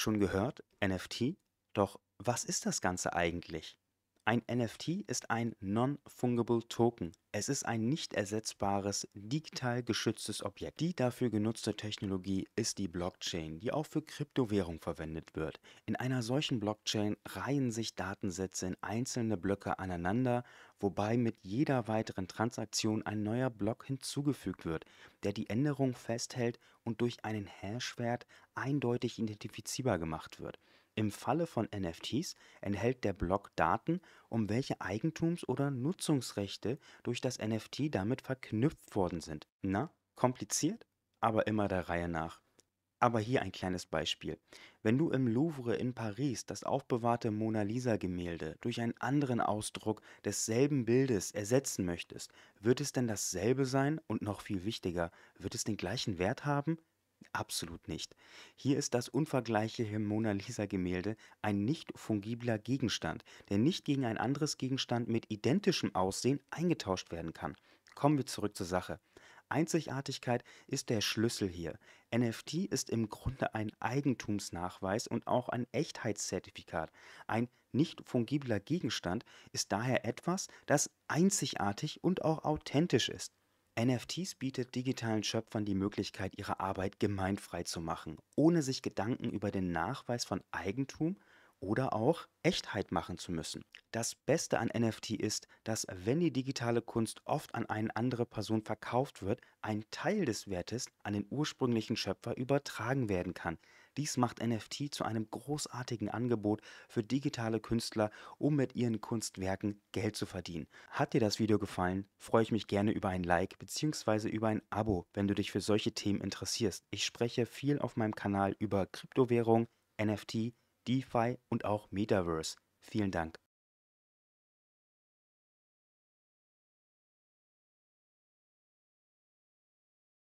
schon gehört, NFT, doch was ist das Ganze eigentlich? Ein NFT ist ein Non-Fungible Token. Es ist ein nicht ersetzbares, digital geschütztes Objekt. Die dafür genutzte Technologie ist die Blockchain, die auch für Kryptowährung verwendet wird. In einer solchen Blockchain reihen sich Datensätze in einzelne Blöcke aneinander, wobei mit jeder weiteren Transaktion ein neuer Block hinzugefügt wird, der die Änderung festhält und durch einen Hashwert eindeutig identifizierbar gemacht wird. Im Falle von NFTs enthält der Block Daten, um welche Eigentums- oder Nutzungsrechte durch das NFT damit verknüpft worden sind. Na, kompliziert? Aber immer der Reihe nach. Aber hier ein kleines Beispiel. Wenn du im Louvre in Paris das aufbewahrte Mona Lisa-Gemälde durch einen anderen Ausdruck desselben Bildes ersetzen möchtest, wird es denn dasselbe sein und noch viel wichtiger, wird es den gleichen Wert haben? absolut nicht. Hier ist das unvergleichliche Mona Lisa-Gemälde ein nicht fungibler Gegenstand, der nicht gegen ein anderes Gegenstand mit identischem Aussehen eingetauscht werden kann. Kommen wir zurück zur Sache. Einzigartigkeit ist der Schlüssel hier. NFT ist im Grunde ein Eigentumsnachweis und auch ein Echtheitszertifikat. Ein nicht fungibler Gegenstand ist daher etwas, das einzigartig und auch authentisch ist. NFTs bietet digitalen Schöpfern die Möglichkeit, ihre Arbeit gemeinfrei zu machen, ohne sich Gedanken über den Nachweis von Eigentum oder auch Echtheit machen zu müssen. Das Beste an NFT ist, dass wenn die digitale Kunst oft an eine andere Person verkauft wird, ein Teil des Wertes an den ursprünglichen Schöpfer übertragen werden kann. Dies macht NFT zu einem großartigen Angebot für digitale Künstler, um mit ihren Kunstwerken Geld zu verdienen. Hat dir das Video gefallen? Freue ich mich gerne über ein Like bzw. über ein Abo, wenn du dich für solche Themen interessierst. Ich spreche viel auf meinem Kanal über Kryptowährung, NFT, DeFi und auch Metaverse. Vielen Dank.